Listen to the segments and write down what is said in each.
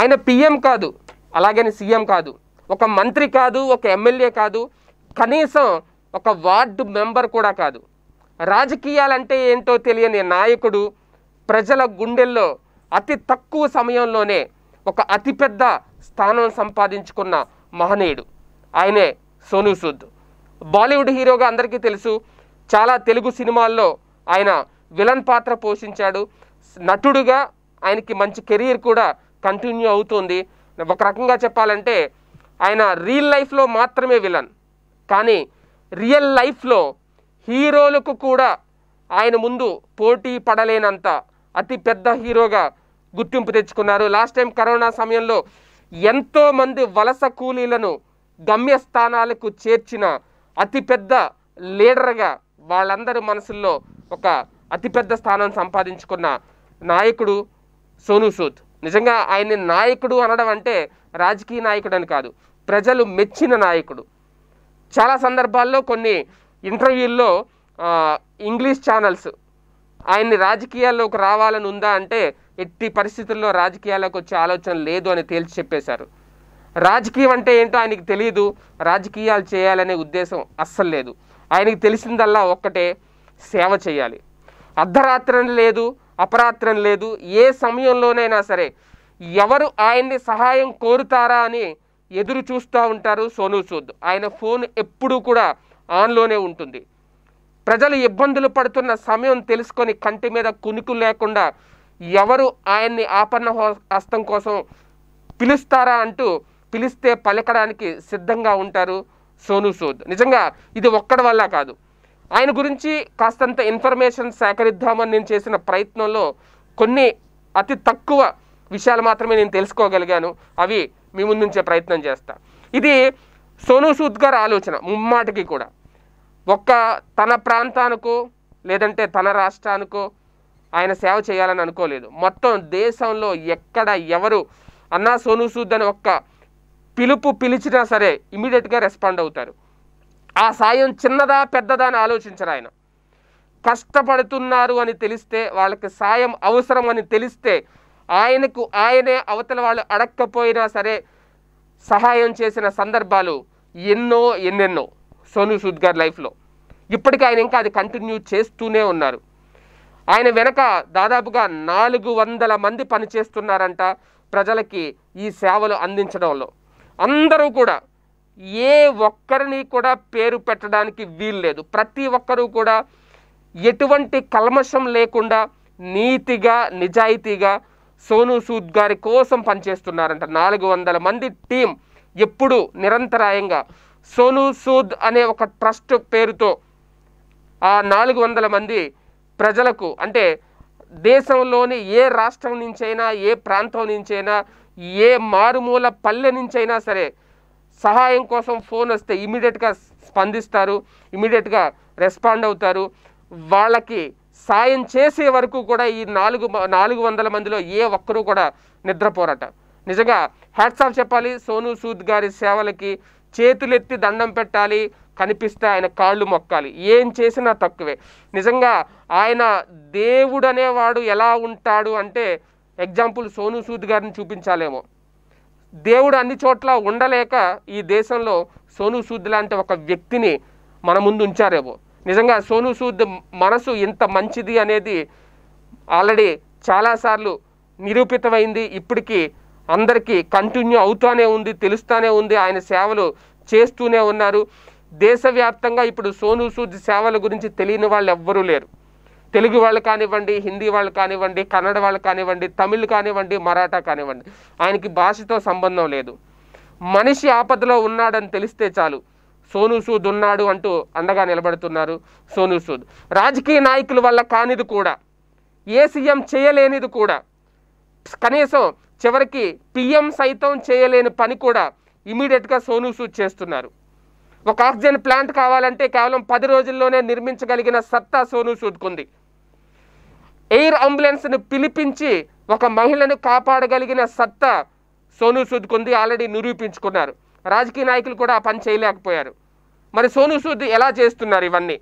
ఆయన పిఎం కాదు అలాగని సీఎం కాదు ఒక మంత్రి కాదు ఒక ఎమ్మెల్యే కాదు కనీసం ఒక వార్డు మెంబర్ కూడా కాదు రాజకీయాలంటే ఏంటో తెలియని నాయకుడు ప్రజల గుండెల్లో అతి తక్కువ సమయంలోనే ఒక అతిపెద్ద స్థానం సంపాదించుకున్న మహనీయుడు ఆయనే సోనూ సూద్ బాలీవుడ్ హీరోగా అందరికీ తెలుసు చాలా తెలుగు సినిమాల్లో ఆయన విలన్ పాత్ర పోషించాడు నటుడుగా ఆయనకి మంచి కెరీర్ కూడా కంటిన్యూ అవుతుంది ఒక రకంగా చెప్పాలంటే ఆయన రియల్ లైఫ్లో మాత్రమే విలన్ కానీ రియల్ లైఫ్లో హీరోలకు కూడా ఆయన ముందు పోటీ పడలేనంత అతి పెద్ద హీరోగా గుర్తింపు తెచ్చుకున్నారు లాస్ట్ టైం కరోనా సమయంలో ఎంతోమంది వలస కూలీలను గమ్యస్థానాలకు చేర్చిన అతిపెద్ద లీడర్గా వాళ్ళందరి మనసుల్లో ఒక అతిపెద్ద స్థానం సంపాదించుకున్న నాయకుడు సోనూ సూద్ నిజంగా ఆయన్ని నాయకుడు అనడం అంటే రాజకీయ నాయకుడు అని కాదు ప్రజలు మెచ్చిన నాయకుడు చాలా సందర్భాల్లో కొన్ని ఇంటర్వ్యూల్లో ఇంగ్లీష్ ఛానల్స్ ఆయన్ని రాజకీయాల్లోకి రావాలని ఉందా అంటే ఎట్టి పరిస్థితుల్లో రాజకీయాలకు వచ్చే ఆలోచన లేదు అని తేల్చి చెప్పేశారు రాజకీయం అంటే ఏంటో ఆయనకి తెలియదు రాజకీయాలు చేయాలనే ఉద్దేశం అస్సలు లేదు ఆయనకి తెలిసిందల్లా ఒక్కటే సేవ చేయాలి అర్ధరాత్రం లేదు అపరాత్రం లేదు ఏ సమయంలోనైనా సరే ఎవరు ఆయన్ని సహాయం కోరుతారా అని ఎదురు చూస్తూ ఉంటారు సోనూ సూద్ ఆయన ఫోన్ ఎప్పుడూ కూడా ఆన్లోనే ఉంటుంది ప్రజలు ఇబ్బందులు పడుతున్న సమయం తెలుసుకొని కంటి మీద కునుకు లేకుండా ఎవరు ఆయన్ని ఆపన్న హస్తం కోసం పిలుస్తారా అంటూ పిలిస్తే పలకడానికి సిద్ధంగా ఉంటారు సోనూ సూద్ నిజంగా ఇది ఒక్కడి వల్ల కాదు ఆయన గురించి కాస్తంత ఇన్ఫర్మేషన్ సేకరిద్దామని నేను చేసిన ప్రయత్నంలో కొన్ని అతి తక్కువ విషయాలు మాత్రమే నేను తెలుసుకోగలిగాను అవి మీ ముందుంచే ప్రయత్నం చేస్తా ఇది సోను సూద్ గారు ఆలోచన ముమ్మాటికి కూడా ఒక్క తన ప్రాంతానికో లేదంటే తన రాష్ట్రానికో ఆయన సేవ చేయాలని అనుకోలేదు మొత్తం దేశంలో ఎక్కడ ఎవరు అన్నా సోను సూద్ అని ఒక్క పిలుపు పిలిచినా సరే ఇమీడియట్గా రెస్పాండ్ అవుతారు ఆ సాయం చిన్నదా పెద్దదా అని ఆలోచించరు ఆయన కష్టపడుతున్నారు అని తెలిస్తే వాళ్ళకి సాయం అవసరం అని తెలిస్తే ఆయనకు ఆయనే అవతల వాళ్ళు అడక్కపోయినా సరే సహాయం చేసిన సందర్భాలు ఎన్నో ఎన్నెన్నో సోను సూద్ గారి లైఫ్లో ఇప్పటికీ ఆయన ఇంకా అది కంటిన్యూ చేస్తూనే ఉన్నారు ఆయన వెనక దాదాపుగా నాలుగు వందల మంది పనిచేస్తున్నారంట ప్రజలకి ఈ సేవలు అందించడంలో అందరూ కూడా ఏ ఒక్కరిని కూడా పేరు పెట్టడానికి వీల్లేదు ప్రతి ఒక్కరూ కూడా ఎటువంటి కల్మషం లేకుండా నీతిగా నిజాయితీగా సోను సూద్ గారి కోసం పనిచేస్తున్నారంట నాలుగు వందల మంది టీం ఎప్పుడు నిరంతరాయంగా సోను సూద్ అనే ఒక ట్రస్ట్ పేరుతో ఆ నాలుగు వందల మంది ప్రజలకు అంటే దేశంలోని ఏ రాష్ట్రం నుంచైనా ఏ ప్రాంతం నుంచైనా ఏ మారుమూల పల్లె నుంచైనా సరే సహాయం కోసం ఫోన్ వస్తే ఇమీడియట్గా స్పందిస్తారు ఇమీడియట్గా రెస్పాండ్ అవుతారు వాళ్ళకి సాయం చేసే వరకు కూడా ఈ నాలుగు నాలుగు వందల మందిలో ఏ ఒక్కరూ కూడా నిద్రపోరట నిజంగా హ్యాట్స్ ఆఫ్ చెప్పాలి సోను సూద్ గారి సేవలకి చేతులెత్తి దండం పెట్టాలి కనిపిస్తే ఆయన కాళ్ళు మొక్కాలి ఏం చేసినా తక్కువే నిజంగా ఆయన దేవుడు అనేవాడు ఎలా ఉంటాడు అంటే ఎగ్జాంపుల్ సోను సూద్ గారిని చూపించాలేమో దేవుడు అన్ని చోట్ల ఉండలేక ఈ దేశంలో సోను సూద్ లాంటి ఒక వ్యక్తిని మన ముందు ఉంచారేమో నిజంగా సోను సూద్ మనసు ఇంత మంచిది అనేది ఆల్రెడీ చాలాసార్లు నిరూపితమైంది ఇప్పటికీ అందరికీ కంటిన్యూ అవుతూనే ఉంది తెలుస్తూనే ఉంది ఆయన సేవలు చేస్తూనే ఉన్నారు దేశవ్యాప్తంగా ఇప్పుడు సోను సూద్ సేవల గురించి తెలియని వాళ్ళు ఎవ్వరూ లేరు తెలుగు వాళ్ళు కానివ్వండి హిందీ వాళ్ళు కానివ్వండి కన్నడ వాళ్ళు కానివ్వండి తమిళ్ కానివ్వండి మరాఠా కానివ్వండి ఆయనకి భాషతో సంబంధం లేదు మనిషి ఆపదలో ఉన్నాడని తెలిస్తే చాలు సోను సూద్ ఉన్నాడు అంటూ అండగా నిలబడుతున్నారు సోను సూద్ రాజకీయ నాయకుల వల్ల కానిది కూడా ఏ సీఎం చేయలేనిది కూడా కనీసం చివరికి పిఎం సైతం చేయలేని పని కూడా ఇమీడియట్గా సోను సూద్ చేస్తున్నారు ఒక ఆక్సిజన్ ప్లాంట్ కావాలంటే కేవలం పది రోజుల్లోనే నిర్మించగలిగిన సత్తా సోను సూద్కుంది ఎయిర్ అంబులెన్స్ను పిలిపించి ఒక మహిళను కాపాడగలిగిన సత్తా సోనూ సూద్ కొంది ఆల్రెడీ నిరూపించుకున్నారు రాజకీయ నాయకులు కూడా ఆ పని చేయలేకపోయారు మరి సోనూ సూద్ ఎలా చేస్తున్నారు ఇవన్నీ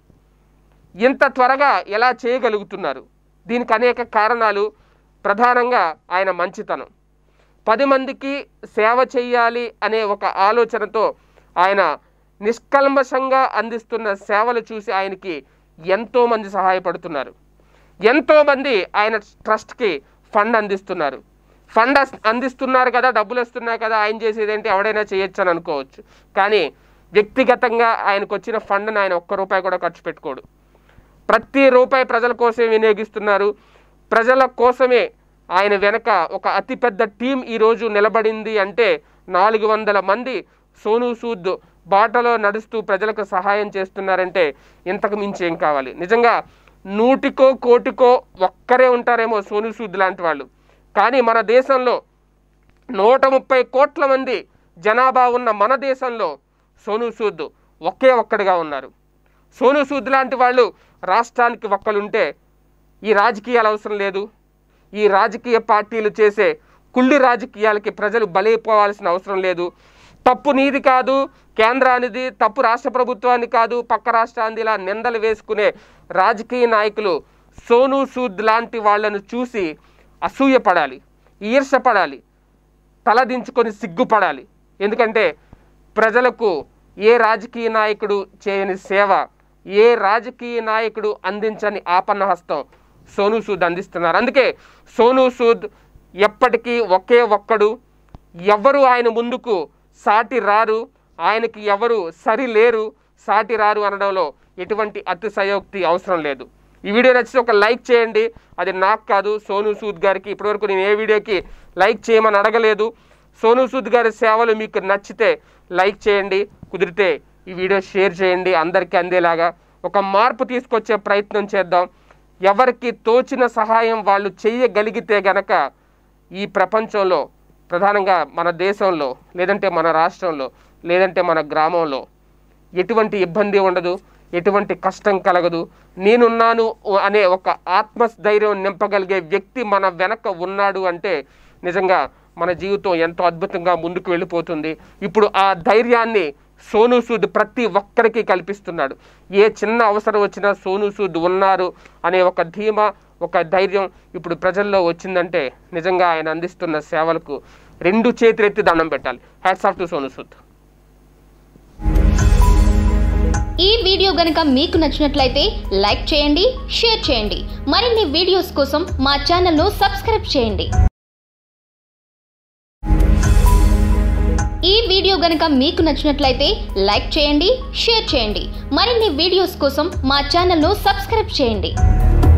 ఇంత త్వరగా ఎలా చేయగలుగుతున్నారు దీనికి అనేక కారణాలు ప్రధానంగా ఆయన మంచితనం పది మందికి సేవ చేయాలి అనే ఒక ఆలోచనతో ఆయన నిష్కల్మషంగా అందిస్తున్న సేవలు చూసి ఆయనకి ఎంతోమంది సహాయపడుతున్నారు ఎంతోమంది ఆయన ట్రస్ట్కి ఫండ్ అందిస్తున్నారు ఫండ్ అందిస్తున్నారు కదా డబ్బులు వస్తున్నాయి కదా ఆయన చేసేదేంటి ఎవడైనా చేయొచ్చు అని అనుకోవచ్చు కానీ వ్యక్తిగతంగా ఆయనకు వచ్చిన ఫండ్ను ఆయన ఒక్క రూపాయి కూడా ఖర్చు పెట్టుకోడు ప్రతి రూపాయి ప్రజల కోసం వినియోగిస్తున్నారు ప్రజల కోసమే ఆయన వెనక ఒక అతిపెద్ద టీం ఈరోజు నిలబడింది అంటే నాలుగు వందల మంది సోను సూద్ బాటలో నడుస్తూ ప్రజలకు సహాయం చేస్తున్నారంటే ఇంతకు మించి ఏం కావాలి నిజంగా నూటికో కోటికో ఒక్కరే ఉంటారేమో సోను సూద్ లాంటి వాళ్ళు కానీ మన దేశంలో నూట ముప్పై కోట్ల మంది జనాభా ఉన్న మన దేశంలో సోనూ సూద్ ఒకే ఒక్కడిగా ఉన్నారు సోను సూద్ లాంటి వాళ్ళు రాష్ట్రానికి ఒక్కలుంటే ఈ రాజకీయాలు అవసరం లేదు ఈ రాజకీయ పార్టీలు చేసే కుళ్ళు రాజకీయాలకి ప్రజలు బలైపోవాల్సిన అవసరం లేదు తప్పు నీది కాదు కేంద్రానిది తప్పు రాష్ట్ర ప్రభుత్వాన్ని కాదు పక్క రాష్ట్రాన్ని ఇలా నిందలు వేసుకునే రాజకీయ నాయకులు సోను సూద్ లాంటి వాళ్లను చూసి అసూయపడాలి ఈర్షపడాలి తలదించుకొని సిగ్గుపడాలి ఎందుకంటే ప్రజలకు ఏ రాజకీయ నాయకుడు చేయని సేవ ఏ రాజకీయ నాయకుడు అందించని ఆపన్న హస్తం సోను సూద్ అందిస్తున్నారు అందుకే సోను సూద్ ఎప్పటికీ ఒకే ఒక్కడు ఎవ్వరూ ఆయన ముందుకు సాటి రారు ఆయనకి ఎవరు సరి లేరు సాటి రారు అనడంలో ఎటువంటి అతిశయోక్తి అవసరం లేదు ఈ వీడియో నచ్చితే ఒక లైక్ చేయండి అది నాకు కాదు సోను సూద్ గారికి ఇప్పటివరకు నేను ఏ వీడియోకి లైక్ చేయమని అడగలేదు సోనూ సూద్ గారి సేవలు మీకు నచ్చితే లైక్ చేయండి కుదిరితే ఈ వీడియో షేర్ చేయండి అందరికీ అందేలాగా ఒక మార్పు తీసుకొచ్చే ప్రయత్నం చేద్దాం ఎవరికి తోచిన సహాయం వాళ్ళు చేయగలిగితే గనక ఈ ప్రపంచంలో ప్రధానంగా మన దేశంలో లేదంటే మన రాష్ట్రంలో లేదంటే మన గ్రామంలో ఎటువంటి ఇబ్బంది ఉండదు ఎటువంటి కష్టం కలగదు నేనున్నాను అనే ఒక ఆత్మస్థైర్యం నింపగలిగే వ్యక్తి మన వెనక ఉన్నాడు అంటే నిజంగా మన జీవితం ఎంతో అద్భుతంగా ముందుకు వెళ్ళిపోతుంది ఇప్పుడు ఆ ధైర్యాన్ని సోను సూద్ ప్రతి ఒక్కరికి కల్పిస్తున్నాడు ఏ చిన్న అవసరం వచ్చినా సోను సూద్ ఉన్నారు అనే ఒక ధీమా ఒక ధైర్యం ఇప్పుడు ప్రజల్లో వచ్చిందంటే నిజంగా ఆయన అందిస్తున్న సేవలకు రెండు చేతులెత్తి దండం పెట్టాలి hats off to Sonu Sood ఈ వీడియో గనుక మీకు నచ్చినట్లయితే లైక్ చేయండి షేర్ చేయండి మరిన్ని వీడియోస్ కోసం మా ను సబ్స్క్రైబ్ చేయండి ఈ వీడియో గనుక మీకు నచ్చినట్లయితే లైక్ చేయండి షేర్ చేయండి మరిన్ని వీడియోస్ కోసం మా ను సబ్స్క్రైబ్ చేయండి